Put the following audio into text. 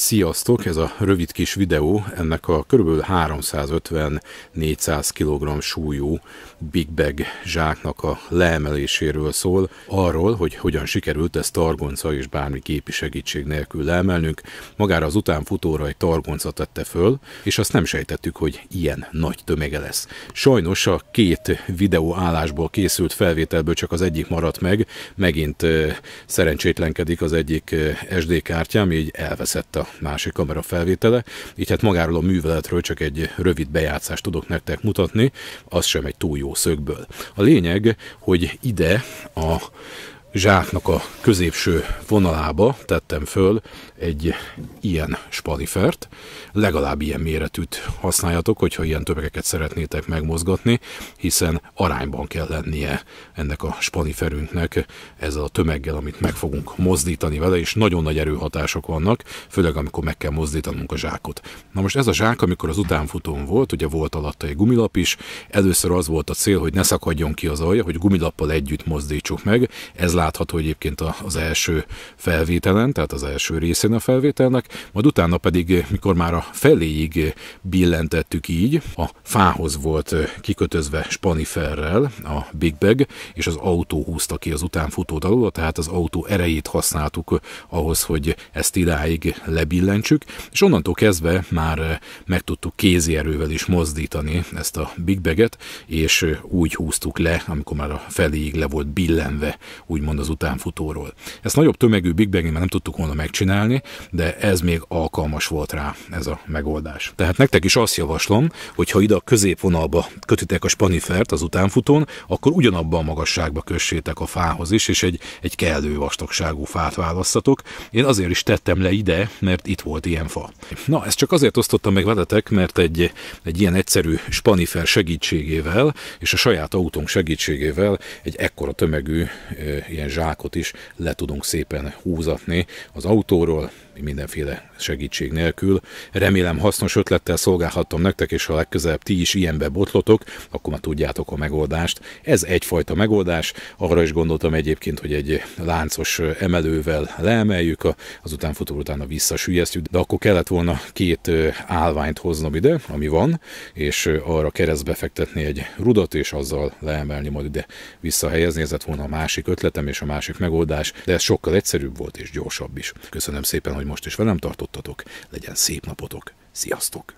Sziasztok! Ez a rövid kis videó ennek a kb. 350-400 kg súlyú Big Bag zsáknak a leemeléséről szól, arról, hogy hogyan sikerült ezt targonca és bármi képi segítség nélkül leemelnünk. Magára az utánfutóra egy targonca tette föl, és azt nem sejtettük, hogy ilyen nagy tömege lesz. Sajnos a két videó állásból készült felvételből csak az egyik maradt meg, megint szerencsétlenkedik az egyik SD kártyám, így elveszett a másik kamera felvétele, így hát magáról a műveletről csak egy rövid bejátszást tudok nektek mutatni, az sem egy túl jó szögből. A lényeg, hogy ide a zsáknak a középső vonalába tettem föl egy ilyen spalifert. legalább ilyen méretűt használjatok, hogyha ilyen tömegeket szeretnétek megmozgatni, hiszen arányban kell lennie ennek a spariferünknek ezzel a tömeggel, amit meg fogunk mozdítani vele, és nagyon nagy erőhatások vannak, főleg amikor meg kell mozdítanunk a zsákot. Na most ez a zsák, amikor az utánfutón volt, ugye volt alatta egy gumilap is, először az volt a cél, hogy ne szakadjon ki az alja, hogy gumilappal együtt mozdítsuk meg, ez látható látható egyébként az első felvételen, tehát az első részén a felvételnek, majd utána pedig, mikor már a feléig billentettük így, a fához volt kikötözve spaniferrel a Big Bag, és az autó húzta ki az utánfutó alul, tehát az autó erejét használtuk ahhoz, hogy ezt idáig lebillentsük, és onnantól kezdve már meg tudtuk kézi erővel is mozdítani ezt a Big Baget, és úgy húztuk le, amikor már a feléig le volt billenve, úgy úgymond az utánfutóról. Ezt nagyobb tömegű Big bang már nem tudtuk volna megcsinálni, de ez még alkalmas volt rá, ez a megoldás. Tehát nektek is azt javaslom, hogy ha ide a középvonalba kötitek a spanifert az utánfutón, akkor ugyanabban a magasságba kössétek a fához is, és egy, egy kellő vastagságú fát választatok. Én azért is tettem le ide, mert itt volt ilyen fa. Na, ezt csak azért osztottam meg veletek, mert egy, egy ilyen egyszerű spanifer segítségével és a saját autónk segítségével egy ekkora tömegű ilyen zsákot is le tudunk szépen húzatni az autóról, mindenféle segítség nélkül. Remélem hasznos ötlettel szolgálhattam nektek, és ha legközelebb ti is ilyenbe botlotok, akkor már tudjátok a megoldást. Ez egyfajta megoldás. Arra is gondoltam egyébként, hogy egy láncos emelővel leemeljük, azután futó utána visszasülyeztjük, de akkor kellett volna két állványt hoznom ide, ami van, és arra keresztbe fektetni egy rudat, és azzal leemelni majd ide visszahelyezni. Ez lett volna a másik ötletem, és a másik megoldás, de ez sokkal egyszerűbb volt és gyorsabb is. Köszönöm szépen, hogy most is velem tartottatok, legyen szép napotok, sziasztok!